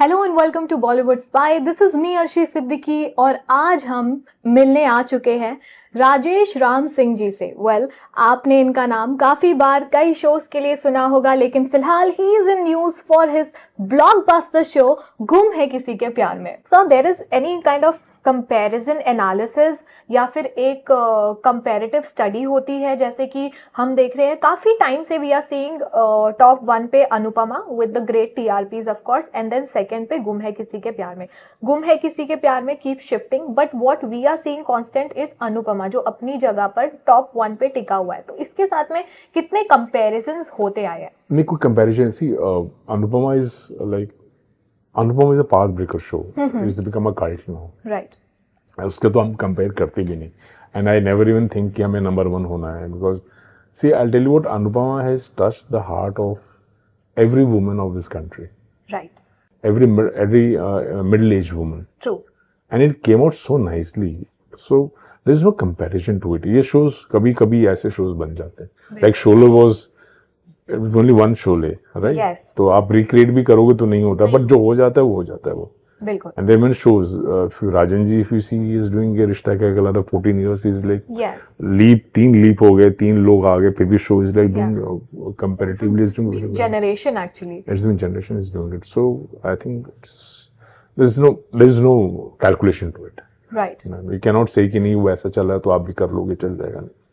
Hello and welcome to Bollywood Spy this is me Arshi Siddiqui और आज हम मिलने आ चुके हैं राजेश राम सिंह जी से वेल well, आपने इनका नाम काफी बार कई शोज के लिए सुना होगा लेकिन फिलहाल he is in news for his blockbuster show Gum Hai Kisi Ke Pyaar Mein so there is any kind of comparison analysis या फिर एक कंपैरेटिव uh, स्टडी होती है जैसे कि हम देख रहे हैं काफ़ी टाइम से we are seeing top one पे Anupamaa with the great T R Ps of course and then second पे गुम है किसी के प्यार में गुम Hai Kisi Ke Pyaar Mein keep shifting but what we are seeing constant is Anupama Sharma जो अपनी जगह पर टॉप वन पे टिका हुआ है तो इसके साथ में कितने कंपेरिजन होते आए हैं नहीं कोई comparison see Anupama is like Anupama is a path breaker show is become a cult now right उसके तो हम कंपेयर करते भी नहीं and I never even think कि हमें नंबर वन होना है because see I tell you what Anupama has touch the heart of every women of this country right every every uh, age aged true and it came out so nicely so there is no comparison to it ये shows कभी कभी ऐसे shows बन जाते हैं like Sholay was only one Sholay right तो आप recreate भी करोगे तो नहीं होता बट जो हो जाता है वो हो जाता है वो And there are many shows. Uh, if you, Rajan ji, if you see, he is doing a Rishta Kya Kala, 14 years, he is like, yes. leap, तीन leap हो गए, तीन लोग आ गए, फिर भी show is like doing, yeah. uh, comparatively is doing. Generation actually. It's been generation is doing it. So, I think it's, there's no, there's no calculation to it. Right right. You can say कि नहीं ऐसा चल रहा है तो आप भी कर लोगे चल जाएगा नहीं